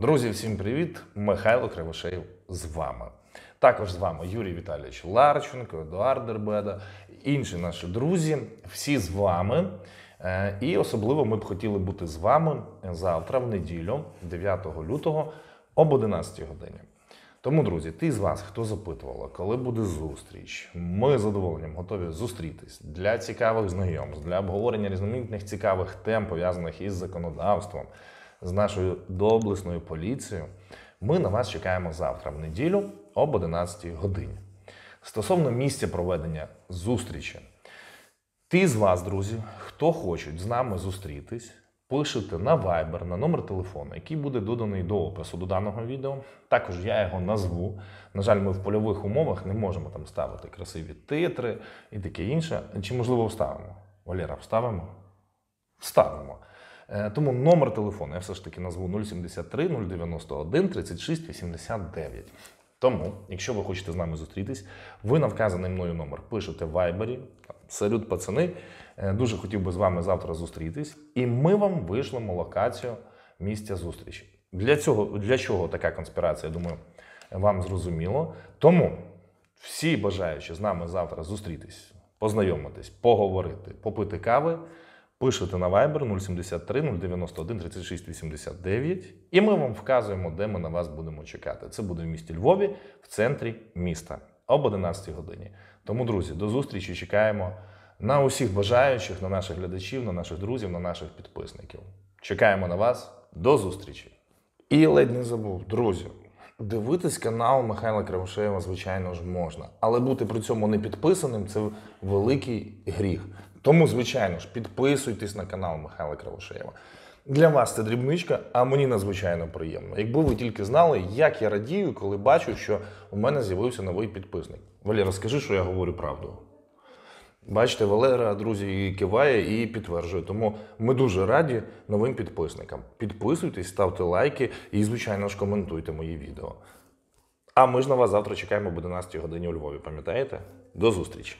Друзі, всім привіт! Михайло Кривошеєв з вами. Також з вами Юрій Віталійович Ларченко, Едуард Дербеда, інші наші друзі. Всі з вами. Е, і особливо ми б хотіли бути з вами завтра, в неділю, 9 лютого об 11 годині. Тому, друзі, ти з вас, хто запитувала, коли буде зустріч, ми з задоволенням готові зустрітись для цікавих знайомств, для обговорення різноманітних цікавих тем пов'язаних із законодавством з нашою доблесною поліцією. Ми на вас чекаємо завтра, в неділю об 11 годині. Стосовно місця проведення зустрічі, ті з вас, друзі, хто хочуть з нами зустрітись, пишете на Viber, на номер телефону, який буде доданий до опису до даного відео. Також я його назву. На жаль, ми в польових умовах не можемо там ставити красиві титри і таке інше. Чи можливо вставимо? Валера, вставимо? Вставимо. Е, тому номер телефону я все ж таки назву 073 091 36 89. Тому, якщо ви хочете з нами зустрітись, ви на вказаний мною номер пишете в вайбері. Салют, пацани. Е, дуже хотів би з вами завтра зустрітись, і ми вам вишлемо локацію місця зустрічі. Для цього, для чого така конспірація, я думаю, вам зрозуміло. Тому всі бажаючі з нами завтра зустрітись, познайомитись, поговорити, попити кави. Пишете на Viber 073 091 36 89, і ми вам вказуємо, де ми на вас будемо чекати. Це буде в місті Львові, в центрі міста об 11 годині. Тому, друзі, до зустрічі. Чекаємо на усіх бажаючих, на наших глядачів, на наших друзів, на наших підписників. Чекаємо на вас. До зустрічі! І ледь не забув, друзі. Дивитись канал Михайла Кривошеєва, звичайно ж, можна, але бути при цьому не підписаним це великий гріх. Тому, звичайно ж, підписуйтесь на канал Михайла Кравошеєва. Для вас це дрібничка, а мені надзвичайно приємно. Якби ви тільки знали, як я радію, коли бачу, що у мене з'явився новий підписник. Валера, скажи, що я говорю правду. Бачите, Валера, друзі, киває і підтверджує. Тому ми дуже раді новим підписникам. Підписуйтесь, ставте лайки і, звичайно ж, коментуйте мої відео. А ми ж на вас завтра чекаємо об 11 годині у Львові. Пам'ятаєте? До зустрічі!